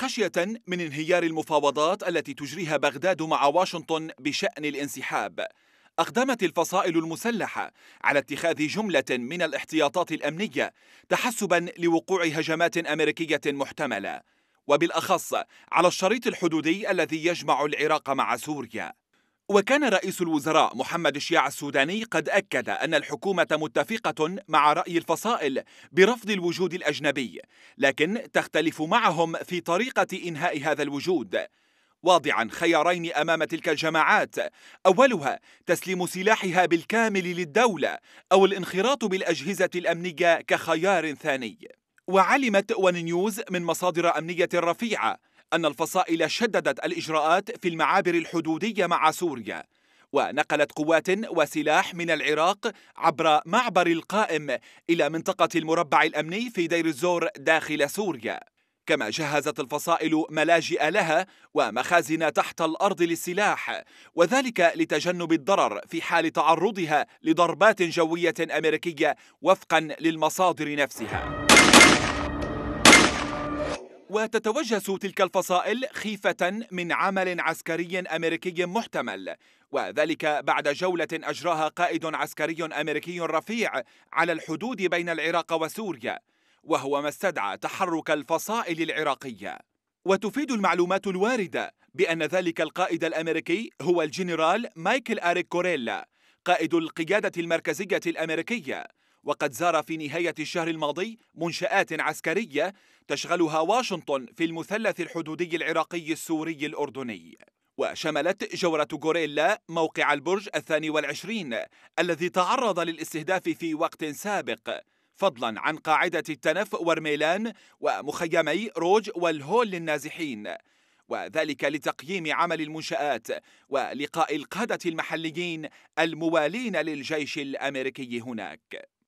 خشية من انهيار المفاوضات التي تجريها بغداد مع واشنطن بشأن الانسحاب أقدمت الفصائل المسلحة على اتخاذ جملة من الاحتياطات الأمنية تحسبا لوقوع هجمات أمريكية محتملة وبالأخص على الشريط الحدودي الذي يجمع العراق مع سوريا وكان رئيس الوزراء محمد الشيع السوداني قد أكد أن الحكومة متفقة مع رأي الفصائل برفض الوجود الأجنبي لكن تختلف معهم في طريقة إنهاء هذا الوجود واضعا خيارين امام تلك الجماعات اولها تسليم سلاحها بالكامل للدوله او الانخراط بالاجهزه الامنيه كخيار ثاني وعلمت نيوز من مصادر امنيه رفيعه أن الفصائل شددت الإجراءات في المعابر الحدودية مع سوريا ونقلت قوات وسلاح من العراق عبر معبر القائم إلى منطقة المربع الأمني في دير الزور داخل سوريا كما جهزت الفصائل ملاجئ لها ومخازن تحت الارض للسلاح وذلك لتجنب الضرر في حال تعرضها لضربات جويه امريكيه وفقا للمصادر نفسها وتتوجس تلك الفصائل خيفة من عمل عسكري أمريكي محتمل وذلك بعد جولة أجراها قائد عسكري أمريكي رفيع على الحدود بين العراق وسوريا وهو ما استدعى تحرك الفصائل العراقية وتفيد المعلومات الواردة بأن ذلك القائد الأمريكي هو الجنرال مايكل أريك كوريلا قائد القيادة المركزية الأمريكية وقد زار في نهاية الشهر الماضي منشآت عسكرية تشغلها واشنطن في المثلث الحدودي العراقي السوري الأردني وشملت جورة غوريلا موقع البرج الثاني والعشرين الذي تعرض للاستهداف في وقت سابق فضلا عن قاعدة التنف ورميلان ومخيمي روج والهول للنازحين وذلك لتقييم عمل المنشآت ولقاء القادة المحليين الموالين للجيش الأمريكي هناك